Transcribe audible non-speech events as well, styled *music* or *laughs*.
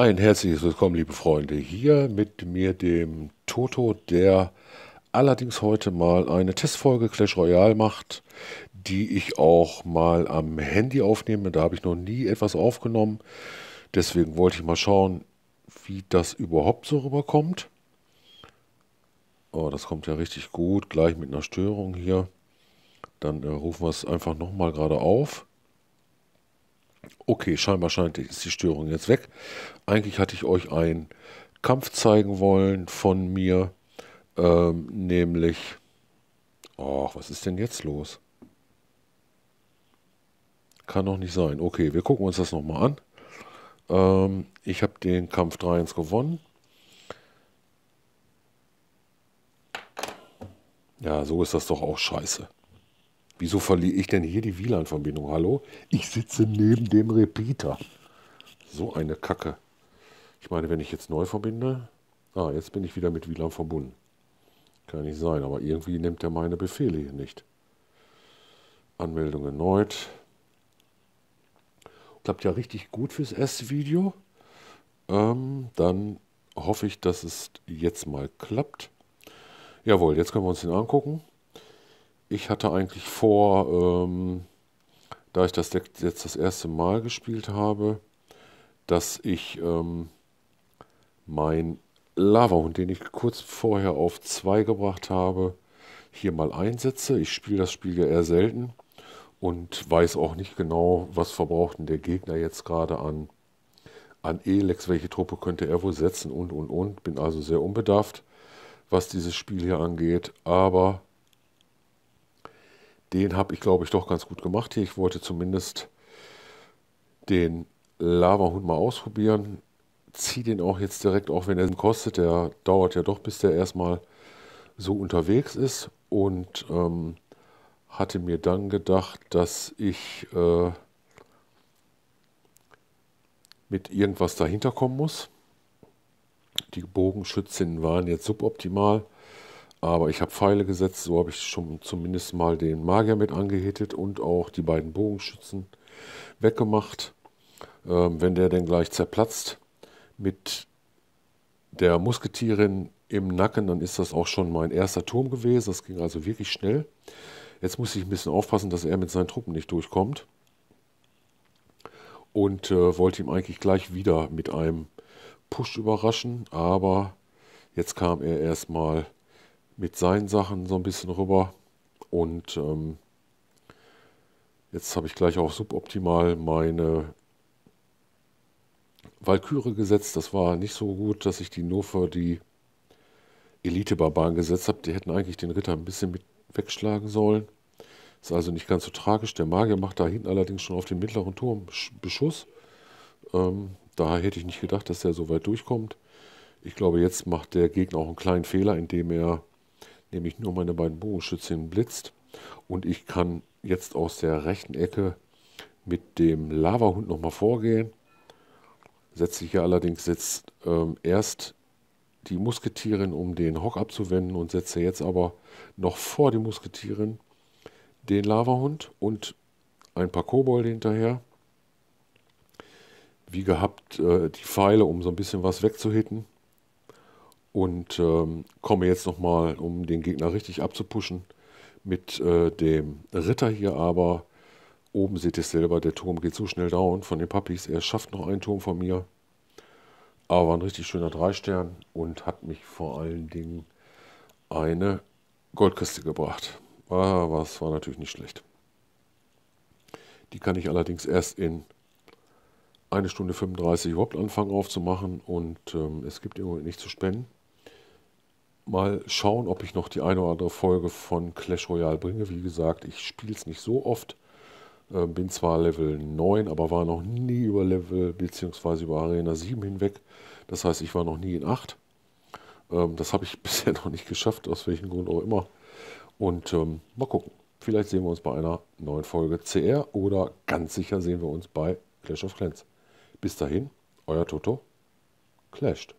Ein herzliches Willkommen, liebe Freunde, hier mit mir, dem Toto, der allerdings heute mal eine Testfolge Clash Royale macht, die ich auch mal am Handy aufnehme. Da habe ich noch nie etwas aufgenommen. Deswegen wollte ich mal schauen, wie das überhaupt so rüberkommt. Oh, das kommt ja richtig gut, gleich mit einer Störung hier. Dann äh, rufen wir es einfach nochmal gerade auf. Okay, scheinbar scheint ist die Störung jetzt weg. Eigentlich hatte ich euch einen Kampf zeigen wollen von mir, ähm, nämlich... Och, was ist denn jetzt los? Kann doch nicht sein. Okay, wir gucken uns das nochmal an. Ähm, ich habe den Kampf 3-1 gewonnen. Ja, so ist das doch auch scheiße. Wieso verliere ich denn hier die WLAN-Verbindung? Hallo? Ich sitze neben dem Repeater. So eine Kacke. Ich meine, wenn ich jetzt neu verbinde. Ah, jetzt bin ich wieder mit WLAN verbunden. Kann nicht sein, aber irgendwie nimmt er meine Befehle hier nicht. Anmeldung erneut. Klappt ja richtig gut fürs erste Video. Ähm, dann hoffe ich, dass es jetzt mal klappt. Jawohl, jetzt können wir uns den angucken ich hatte eigentlich vor, ähm, da ich das Deck jetzt das erste Mal gespielt habe, dass ich ähm, mein Lava-Hund, den ich kurz vorher auf 2 gebracht habe, hier mal einsetze. Ich spiele das Spiel ja eher selten und weiß auch nicht genau, was verbraucht denn der Gegner jetzt gerade an, an Elex, welche Truppe könnte er wohl setzen und und und. Bin also sehr unbedarft, was dieses Spiel hier angeht, aber den habe ich, glaube ich, doch ganz gut gemacht hier. Ich wollte zumindest den Lava-Hund mal ausprobieren. Ziehe den auch jetzt direkt, auch wenn er kostet. Der dauert ja doch, bis der erstmal so unterwegs ist. Und ähm, hatte mir dann gedacht, dass ich äh, mit irgendwas dahinter kommen muss. Die Bogenschützinnen waren jetzt suboptimal. Aber ich habe Pfeile gesetzt, so habe ich schon zumindest mal den Magier mit angehittet und auch die beiden Bogenschützen weggemacht. Ähm, wenn der denn gleich zerplatzt mit der Musketierin im Nacken, dann ist das auch schon mein erster Turm gewesen. Das ging also wirklich schnell. Jetzt muss ich ein bisschen aufpassen, dass er mit seinen Truppen nicht durchkommt. Und äh, wollte ihm eigentlich gleich wieder mit einem Push überraschen, aber jetzt kam er erstmal mit seinen Sachen so ein bisschen rüber. Und ähm, jetzt habe ich gleich auch suboptimal meine Walküre gesetzt. Das war nicht so gut, dass ich die nur für die Elite-Barbaren gesetzt habe. Die hätten eigentlich den Ritter ein bisschen mit wegschlagen sollen. Ist also nicht ganz so tragisch. Der Magier macht da hinten allerdings schon auf den mittleren Turm Beschuss. Ähm, daher hätte ich nicht gedacht, dass der so weit durchkommt. Ich glaube, jetzt macht der Gegner auch einen kleinen Fehler, indem er nämlich nur meine beiden Bogenschützinnen blitzt. Und ich kann jetzt aus der rechten Ecke mit dem Lava-Hund nochmal vorgehen. Setze ich hier allerdings jetzt ähm, erst die Musketierin, um den Hock abzuwenden und setze jetzt aber noch vor die Musketierin den Lava-Hund und ein paar Kobold hinterher. Wie gehabt, äh, die Pfeile, um so ein bisschen was wegzuhitten. Und ähm, komme jetzt nochmal, um den Gegner richtig abzupuschen, mit äh, dem Ritter hier aber. Oben seht ihr es selber, der Turm geht so schnell down von den Puppies. Er schafft noch einen Turm von mir. Aber war ein richtig schöner Drei-Stern und hat mich vor allen Dingen eine Goldkiste gebracht. Aber es war natürlich nicht schlecht. Die kann ich allerdings erst in 1 Stunde 35 überhaupt anfangen aufzumachen und ähm, es gibt im Moment nicht zu spenden mal schauen, ob ich noch die eine oder andere Folge von Clash Royale bringe. Wie gesagt, ich spiele es nicht so oft. Äh, bin zwar Level 9, aber war noch nie über Level bzw. über Arena 7 hinweg. Das heißt, ich war noch nie in 8. Ähm, das habe ich *laughs* bisher noch nicht geschafft, aus welchem Grund auch immer. Und ähm, mal gucken. Vielleicht sehen wir uns bei einer neuen Folge CR oder ganz sicher sehen wir uns bei Clash of Clans. Bis dahin, euer Toto. Clashed.